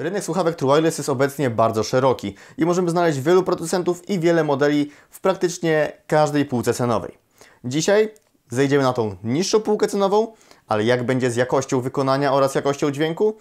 Rynek słuchawek True Wireless jest obecnie bardzo szeroki i możemy znaleźć wielu producentów i wiele modeli w praktycznie każdej półce cenowej. Dzisiaj zejdziemy na tą niższą półkę cenową, ale jak będzie z jakością wykonania oraz jakością dźwięku?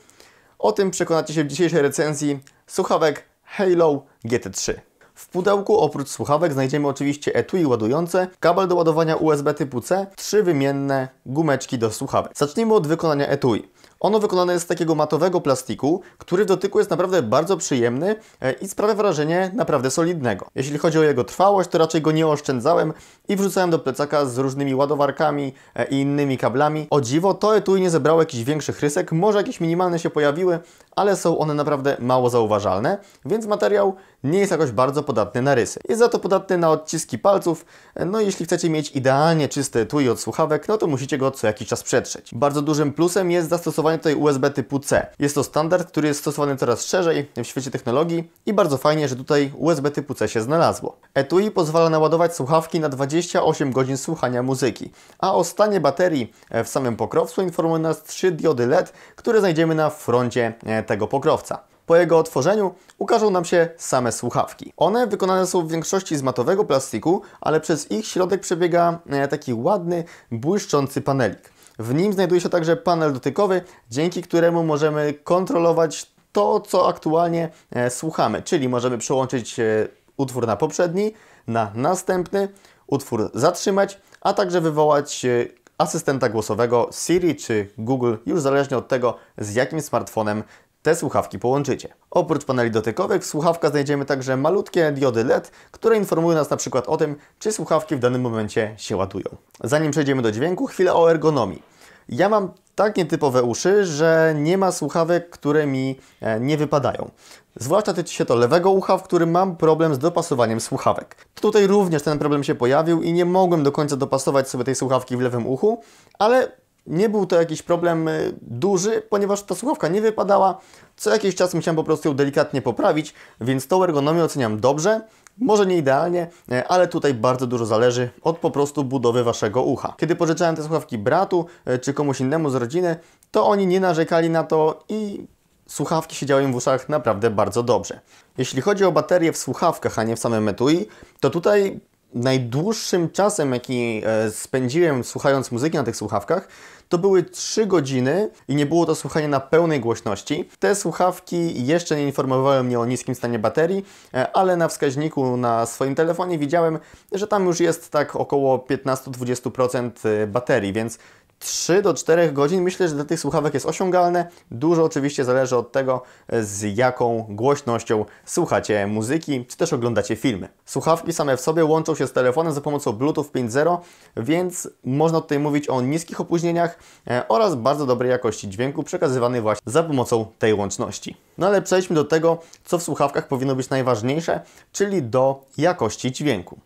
O tym przekonacie się w dzisiejszej recenzji słuchawek Halo GT3. W pudełku oprócz słuchawek znajdziemy oczywiście etui ładujące, kabel do ładowania USB typu C, trzy wymienne gumeczki do słuchawek. Zacznijmy od wykonania etui. Ono wykonane jest z takiego matowego plastiku, który w dotyku jest naprawdę bardzo przyjemny e, i sprawia wrażenie naprawdę solidnego. Jeśli chodzi o jego trwałość, to raczej go nie oszczędzałem i wrzucałem do plecaka z różnymi ładowarkami e, i innymi kablami. O dziwo, to etui nie zebrało jakichś większych rysek, może jakieś minimalne się pojawiły, ale są one naprawdę mało zauważalne, więc materiał nie jest jakoś bardzo podatny na rysy. Jest za to podatny na odciski palców, e, no i jeśli chcecie mieć idealnie czyste etui od słuchawek, no to musicie go co jakiś czas przetrzeć. Bardzo dużym plusem jest zastosowanie mamy tutaj USB typu C. Jest to standard, który jest stosowany coraz szerzej w świecie technologii i bardzo fajnie, że tutaj USB typu C się znalazło. etui pozwala naładować słuchawki na 28 godzin słuchania muzyki, a o stanie baterii e, w samym pokrowcu informują nas trzy diody LED, które znajdziemy na froncie e, tego pokrowca. Po jego otworzeniu ukażą nam się same słuchawki. One wykonane są w większości z matowego plastiku, ale przez ich środek przebiega e, taki ładny, błyszczący panelik. W nim znajduje się także panel dotykowy, dzięki któremu możemy kontrolować to, co aktualnie e, słuchamy, czyli możemy przełączyć e, utwór na poprzedni, na następny, utwór zatrzymać, a także wywołać e, asystenta głosowego Siri czy Google, już zależnie od tego, z jakim smartfonem te słuchawki połączycie. Oprócz paneli dotykowych w słuchawkach znajdziemy także malutkie diody LED, które informują nas na przykład o tym, czy słuchawki w danym momencie się ładują. Zanim przejdziemy do dźwięku, chwilę o ergonomii. Ja mam tak nietypowe uszy, że nie ma słuchawek, które mi e, nie wypadają. Zwłaszcza tyczy się to lewego ucha, w którym mam problem z dopasowaniem słuchawek. Tutaj również ten problem się pojawił i nie mogłem do końca dopasować sobie tej słuchawki w lewym uchu, ale nie był to jakiś problem y, duży, ponieważ ta słuchawka nie wypadała. Co jakiś czas musiałem po prostu ją delikatnie poprawić, więc tą ergonomię oceniam dobrze. Może nie idealnie, y, ale tutaj bardzo dużo zależy od po prostu budowy Waszego ucha. Kiedy pożyczałem te słuchawki bratu y, czy komuś innemu z rodziny, to oni nie narzekali na to i słuchawki siedziały im w uszach naprawdę bardzo dobrze. Jeśli chodzi o baterie w słuchawkach, a nie w samym etui, to tutaj najdłuższym czasem, jaki e, spędziłem słuchając muzyki na tych słuchawkach, to były 3 godziny i nie było to słuchanie na pełnej głośności. Te słuchawki jeszcze nie informowały mnie o niskim stanie baterii, e, ale na wskaźniku na swoim telefonie widziałem, że tam już jest tak około 15-20% e, baterii, więc 3 do 4 godzin. Myślę, że dla tych słuchawek jest osiągalne. Dużo oczywiście zależy od tego, z jaką głośnością słuchacie muzyki, czy też oglądacie filmy. Słuchawki same w sobie łączą się z telefonem za pomocą Bluetooth 5.0, więc można tutaj mówić o niskich opóźnieniach e, oraz bardzo dobrej jakości dźwięku przekazywanej właśnie za pomocą tej łączności. No ale przejdźmy do tego, co w słuchawkach powinno być najważniejsze, czyli do jakości dźwięku.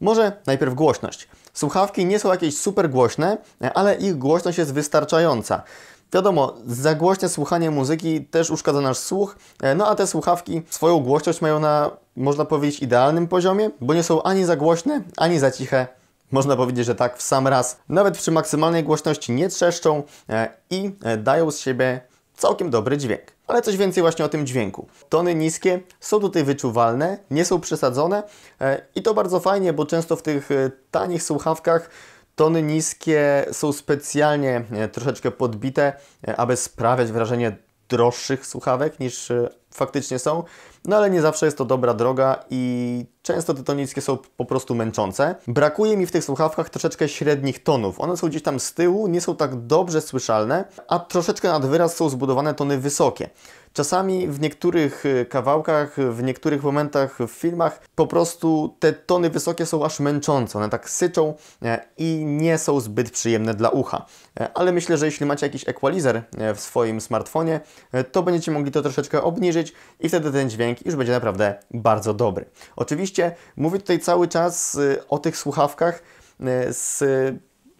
Może najpierw głośność. Słuchawki nie są jakieś super głośne, ale ich głośność jest wystarczająca. Wiadomo, za głośne słuchanie muzyki też uszkadza nasz słuch, e, no a te słuchawki swoją głośność mają na, można powiedzieć, idealnym poziomie, bo nie są ani za głośne, ani za ciche. Można powiedzieć, że tak w sam raz. Nawet przy maksymalnej głośności nie trzeszczą e, i e, dają z siebie całkiem dobry dźwięk ale coś więcej właśnie o tym dźwięku. Tony niskie są tutaj wyczuwalne, nie są przesadzone e, i to bardzo fajnie, bo często w tych e, tanich słuchawkach tony niskie są specjalnie e, troszeczkę podbite, aby sprawiać wrażenie droższych słuchawek niż y, faktycznie są, no ale nie zawsze jest to dobra droga i często te tonickie są po prostu męczące. Brakuje mi w tych słuchawkach troszeczkę średnich tonów. One są gdzieś tam z tyłu, nie są tak dobrze słyszalne, a troszeczkę nad wyraz są zbudowane tony wysokie. Czasami w niektórych y, kawałkach, w niektórych momentach w filmach po prostu te tony wysokie są aż męczące, one tak syczą e, i nie są zbyt przyjemne dla ucha. E, ale myślę, że jeśli macie jakiś equalizer e, w swoim smartfonie, to będziecie mogli to troszeczkę obniżyć i wtedy ten dźwięk już będzie naprawdę bardzo dobry. Oczywiście mówię tutaj cały czas y, o tych słuchawkach z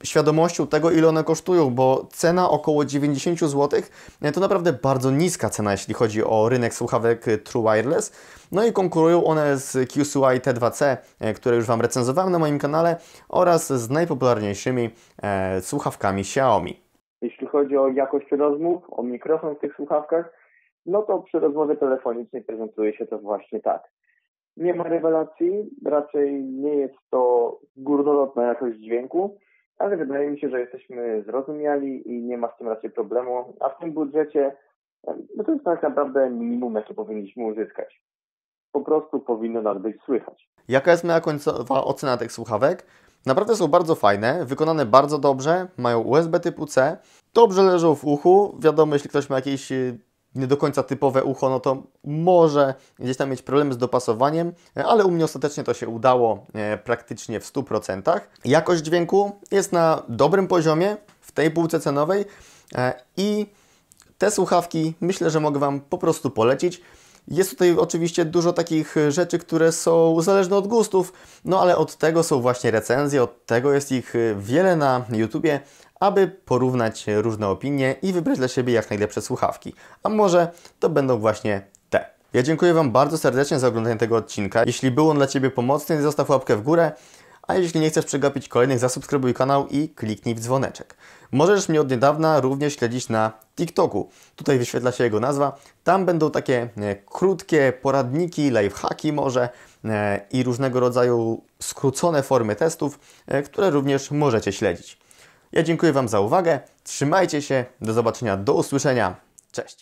świadomością tego, ile one kosztują, bo cena około 90 zł e, to naprawdę bardzo niska cena, jeśli chodzi o rynek słuchawek e, True Wireless. No i konkurują one z QSUI y T2C, e, które już Wam recenzowałem na moim kanale oraz z najpopularniejszymi e, słuchawkami Xiaomi. Jeśli chodzi o jakość rozmów, o mikrofon w tych słuchawkach, no to przy rozmowie telefonicznej prezentuje się to właśnie tak. Nie ma rewelacji, raczej nie jest to górnolotna jakość dźwięku, ale wydaje mi się, że jesteśmy zrozumiali i nie ma z tym raczej problemu, a w tym budżecie no to jest tak naprawdę minimum, jakie powinniśmy uzyskać. Po prostu powinno nas być słychać. Jaka jest moja końcowa ocena tych słuchawek? Naprawdę są bardzo fajne, wykonane bardzo dobrze, mają USB typu C, dobrze leżą w uchu. Wiadomo, jeśli ktoś ma jakieś y, nie do końca typowe ucho, no to może gdzieś tam mieć problemy z dopasowaniem, ale u mnie ostatecznie to się udało e, praktycznie w 100%. Jakość dźwięku jest na dobrym poziomie w tej półce cenowej e, i te słuchawki myślę, że mogę Wam po prostu polecić. Jest tutaj oczywiście dużo takich e, rzeczy, które są zależne od gustów, no ale od tego są właśnie recenzje, od tego jest ich e, wiele na YouTubie, aby porównać różne opinie i wybrać dla siebie jak najlepsze słuchawki. A może to będą właśnie te. Ja dziękuję Wam bardzo serdecznie za oglądanie tego odcinka. Jeśli był on dla Ciebie pomocny, zostaw łapkę w górę a jeśli nie chcesz przegapić kolejnych, zasubskrybuj kanał i kliknij w dzwoneczek. Możesz mnie od niedawna również śledzić na TikToku. Tutaj wyświetla się jego nazwa. Tam będą takie e, krótkie poradniki, lifehacki może e, i różnego rodzaju skrócone formy testów, e, które również możecie śledzić. Ja dziękuję Wam za uwagę, trzymajcie się, do zobaczenia, do usłyszenia, cześć!